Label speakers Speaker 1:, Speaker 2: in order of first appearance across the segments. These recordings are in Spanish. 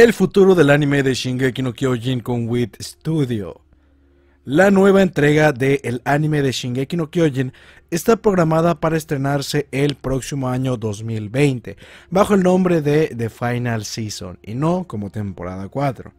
Speaker 1: El futuro del anime de Shingeki no Kyojin con WIT Studio. La nueva entrega del anime de Shingeki no Kyojin está programada para estrenarse el próximo año 2020, bajo el nombre de The Final Season, y no como temporada 4.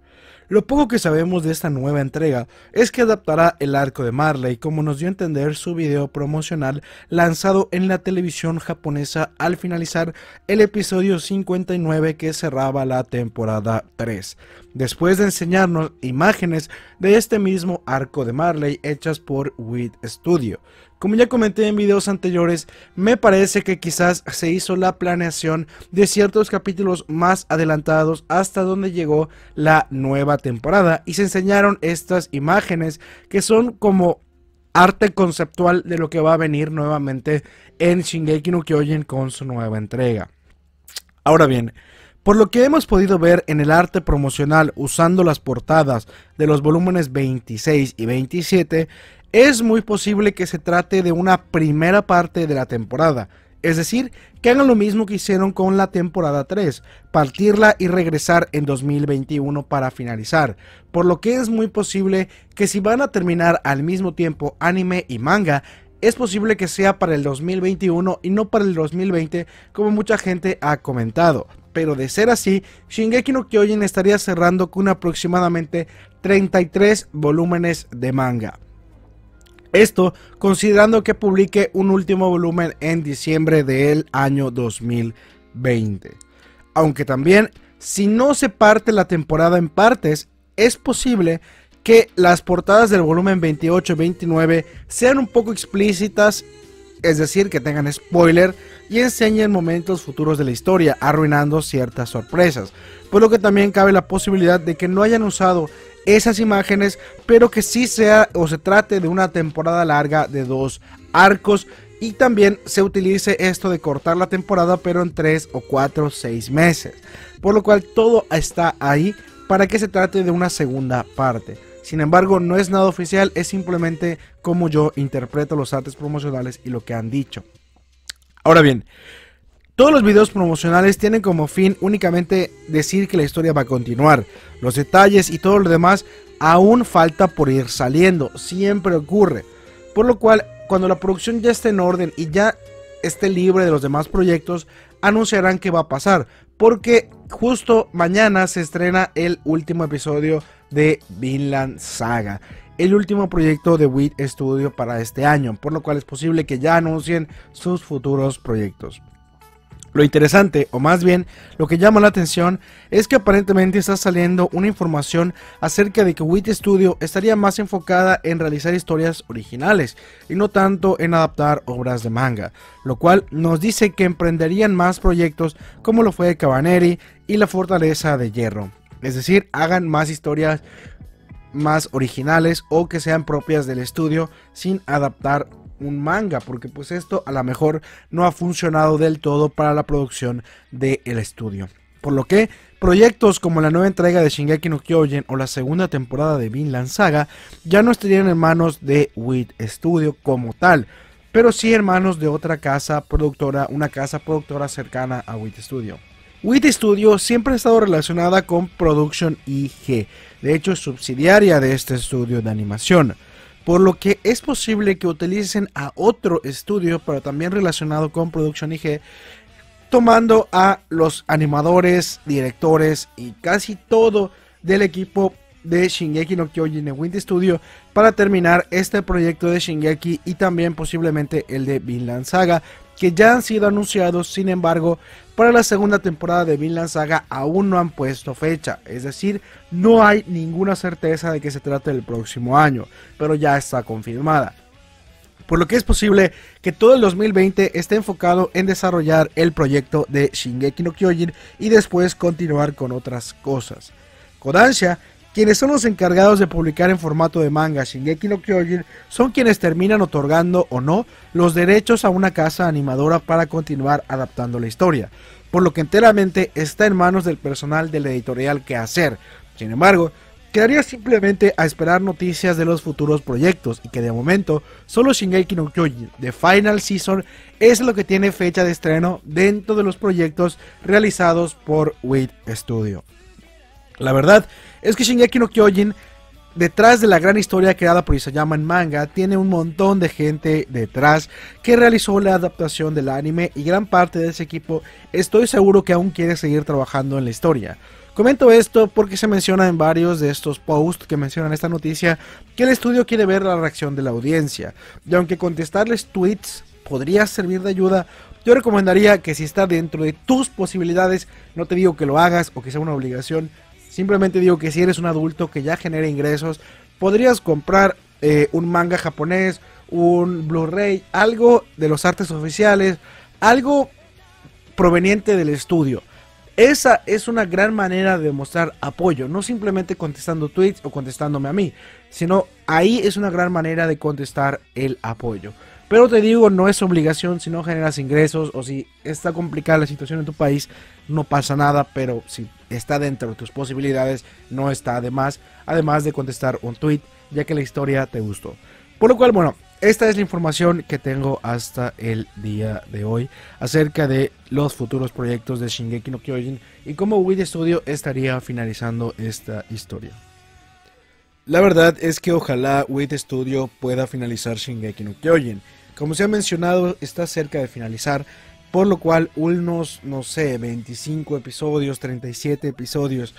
Speaker 1: Lo poco que sabemos de esta nueva entrega es que adaptará el arco de Marley como nos dio a entender su video promocional lanzado en la televisión japonesa al finalizar el episodio 59 que cerraba la temporada 3. Después de enseñarnos imágenes de este mismo arco de Marley hechas por WIT Studio, como ya comenté en videos anteriores, me parece que quizás se hizo la planeación de ciertos capítulos más adelantados hasta donde llegó la nueva temporada y se enseñaron estas imágenes que son como arte conceptual de lo que va a venir nuevamente en Shingeki no Kyojin con su nueva entrega. Ahora bien, por lo que hemos podido ver en el arte promocional usando las portadas de los volúmenes 26 y 27, es muy posible que se trate de una primera parte de la temporada, es decir, que hagan lo mismo que hicieron con la temporada 3, partirla y regresar en 2021 para finalizar, por lo que es muy posible que si van a terminar al mismo tiempo anime y manga, es posible que sea para el 2021 y no para el 2020 como mucha gente ha comentado. Pero de ser así, Shingeki no Kyojin estaría cerrando con aproximadamente 33 volúmenes de manga. Esto considerando que publique un último volumen en diciembre del año 2020. Aunque también, si no se parte la temporada en partes, es posible que las portadas del volumen 28 29 sean un poco explícitas es decir, que tengan spoiler y enseñen momentos futuros de la historia, arruinando ciertas sorpresas. Por lo que también cabe la posibilidad de que no hayan usado esas imágenes, pero que sí sea o se trate de una temporada larga de dos arcos y también se utilice esto de cortar la temporada pero en tres o cuatro o seis meses. Por lo cual todo está ahí para que se trate de una segunda parte. Sin embargo, no es nada oficial, es simplemente como yo interpreto los artes promocionales y lo que han dicho. Ahora bien, todos los videos promocionales tienen como fin únicamente decir que la historia va a continuar. Los detalles y todo lo demás aún falta por ir saliendo, siempre ocurre. Por lo cual, cuando la producción ya esté en orden y ya esté libre de los demás proyectos, anunciarán qué va a pasar. Porque justo mañana se estrena el último episodio de Vinland Saga. El último proyecto de WIT Studio para este año, por lo cual es posible que ya anuncien sus futuros proyectos. Lo interesante, o más bien lo que llama la atención, es que aparentemente está saliendo una información acerca de que WIT Studio estaría más enfocada en realizar historias originales y no tanto en adaptar obras de manga, lo cual nos dice que emprenderían más proyectos como lo fue de Cabaneri y La Fortaleza de Hierro. Es decir, hagan más historias más originales o que sean propias del estudio sin adaptar un manga, porque pues esto a lo mejor no ha funcionado del todo para la producción del estudio. Por lo que proyectos como la nueva entrega de Shingeki no Kyojin o la segunda temporada de Vinland Saga ya no estarían en manos de WIT Studio como tal, pero sí en manos de otra casa productora, una casa productora cercana a WIT Studio. WIT Studio siempre ha estado relacionada con Production IG, de hecho es subsidiaria de este estudio de animación, por lo que es posible que utilicen a otro estudio, pero también relacionado con Production IG, tomando a los animadores, directores y casi todo del equipo de Shingeki no Kyojin en Wind Studio para terminar este proyecto de Shingeki y también posiblemente el de Vinland Saga, que ya han sido anunciados, sin embargo, para la segunda temporada de Vinland Saga aún no han puesto fecha, es decir, no hay ninguna certeza de que se trate del próximo año, pero ya está confirmada. Por lo que es posible que todo el 2020 esté enfocado en desarrollar el proyecto de Shingeki no Kyojin y después continuar con otras cosas. Kodansha quienes son los encargados de publicar en formato de manga Shingeki no Kyojin son quienes terminan otorgando o no los derechos a una casa animadora para continuar adaptando la historia, por lo que enteramente está en manos del personal de la editorial que hacer. Sin embargo, quedaría simplemente a esperar noticias de los futuros proyectos y que de momento solo Shingeki no Kyojin de Final Season es lo que tiene fecha de estreno dentro de los proyectos realizados por Wit Studio. La verdad es que Shingeki no Kyojin, detrás de la gran historia creada por Isayama en manga, tiene un montón de gente detrás que realizó la adaptación del anime y gran parte de ese equipo estoy seguro que aún quiere seguir trabajando en la historia. Comento esto porque se menciona en varios de estos posts que mencionan esta noticia que el estudio quiere ver la reacción de la audiencia. Y aunque contestarles tweets podría servir de ayuda, yo recomendaría que si está dentro de tus posibilidades, no te digo que lo hagas o que sea una obligación, Simplemente digo que si eres un adulto que ya genera ingresos, podrías comprar eh, un manga japonés, un Blu-ray, algo de los artes oficiales, algo proveniente del estudio. Esa es una gran manera de mostrar apoyo, no simplemente contestando tweets o contestándome a mí, sino ahí es una gran manera de contestar el apoyo. Pero te digo, no es obligación si no generas ingresos o si está complicada la situación en tu país, no pasa nada, pero sí está dentro de tus posibilidades, no está además además de contestar un tweet ya que la historia te gustó. Por lo cual, bueno, esta es la información que tengo hasta el día de hoy acerca de los futuros proyectos de Shingeki no Kyojin y cómo Wit Studio estaría finalizando esta historia. La verdad es que ojalá Wit Studio pueda finalizar Shingeki no Kyojin. Como se ha mencionado, está cerca de finalizar, por lo cual, unos, no sé, 25 episodios, 37 episodios,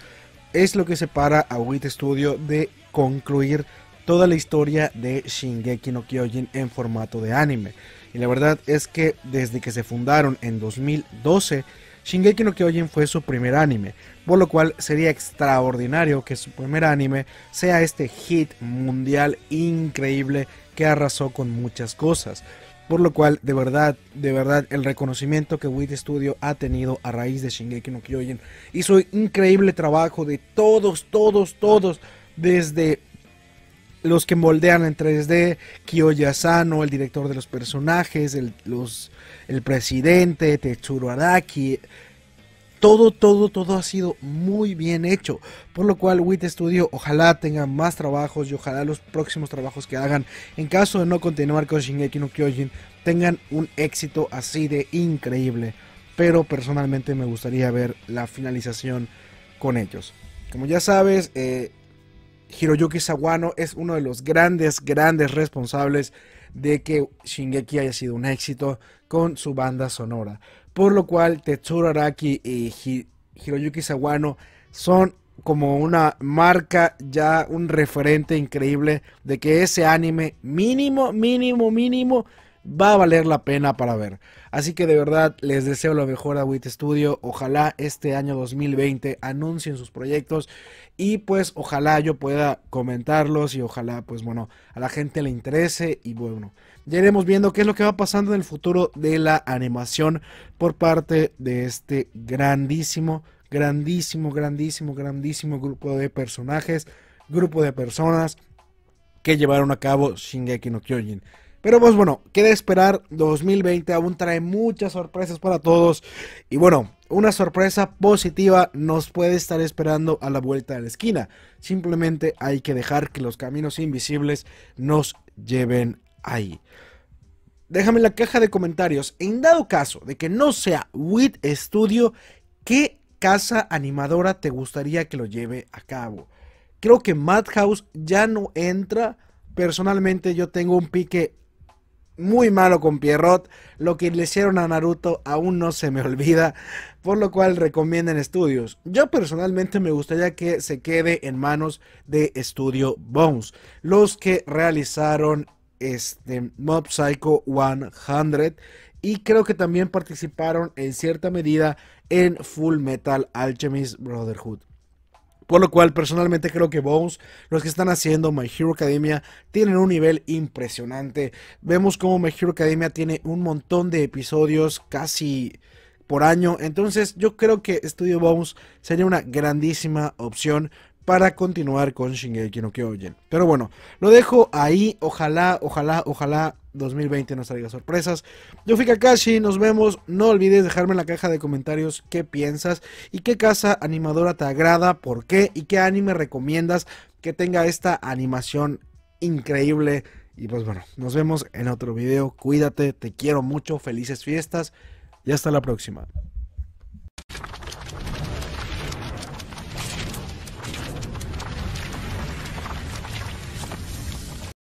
Speaker 1: es lo que separa a WIT Studio de concluir toda la historia de Shingeki no Kyojin en formato de anime. Y la verdad es que desde que se fundaron en 2012, Shingeki no Kyojin fue su primer anime, por lo cual sería extraordinario que su primer anime sea este hit mundial increíble que arrasó con muchas cosas. Por lo cual, de verdad, de verdad, el reconocimiento que Wit Studio ha tenido a raíz de Shingeki no Kyojin hizo increíble trabajo de todos, todos, todos, desde los que moldean en 3D, Kyo Sano, el director de los personajes, el, el presidente, Tetsuro Araki, todo, todo, todo ha sido muy bien hecho. Por lo cual, WIT Studio ojalá tengan más trabajos y ojalá los próximos trabajos que hagan, en caso de no continuar con Shingeki no Kyojin, tengan un éxito así de increíble. Pero personalmente me gustaría ver la finalización con ellos. Como ya sabes, eh, Hiroyuki Sawano es uno de los grandes, grandes responsables de que Shingeki haya sido un éxito con su banda sonora por lo cual Tetsuro Araki y Hiroyuki Sawano son como una marca ya un referente increíble de que ese anime mínimo, mínimo, mínimo va a valer la pena para ver. Así que de verdad les deseo lo mejor a WIT Studio. Ojalá este año 2020 anuncien sus proyectos y pues ojalá yo pueda comentarlos y ojalá pues bueno a la gente le interese y bueno. Ya iremos viendo qué es lo que va pasando en el futuro de la animación por parte de este grandísimo, grandísimo, grandísimo, grandísimo grupo de personajes, grupo de personas que llevaron a cabo Shingeki no Kyojin. Pero pues bueno, queda esperar 2020, aún trae muchas sorpresas para todos. Y bueno, una sorpresa positiva nos puede estar esperando a la vuelta de la esquina. Simplemente hay que dejar que los caminos invisibles nos lleven ahí. Déjame en la caja de comentarios, en dado caso de que no sea WIT Studio, ¿qué casa animadora te gustaría que lo lleve a cabo? Creo que Madhouse ya no entra. Personalmente yo tengo un pique muy malo con Pierrot. Lo que le hicieron a Naruto aún no se me olvida, por lo cual recomienden estudios. Yo personalmente me gustaría que se quede en manos de Studio Bones, los que realizaron este Mob Psycho 100 y creo que también participaron en cierta medida en Full Metal Alchemist Brotherhood. Por lo cual, personalmente creo que Bones, los que están haciendo My Hero Academia, tienen un nivel impresionante. Vemos como My Hero Academia tiene un montón de episodios casi por año. Entonces, yo creo que Studio Bones sería una grandísima opción para continuar con Shingeki no Kyojin. Pero bueno, lo dejo ahí. Ojalá, ojalá, ojalá 2020 nos traiga sorpresas. Yo fui Kakashi, nos vemos. No olvides dejarme en la caja de comentarios qué piensas y qué casa animadora te agrada, por qué y qué anime recomiendas que tenga esta animación increíble. Y pues bueno, nos vemos en otro video. Cuídate, te quiero mucho, felices fiestas y hasta la próxima.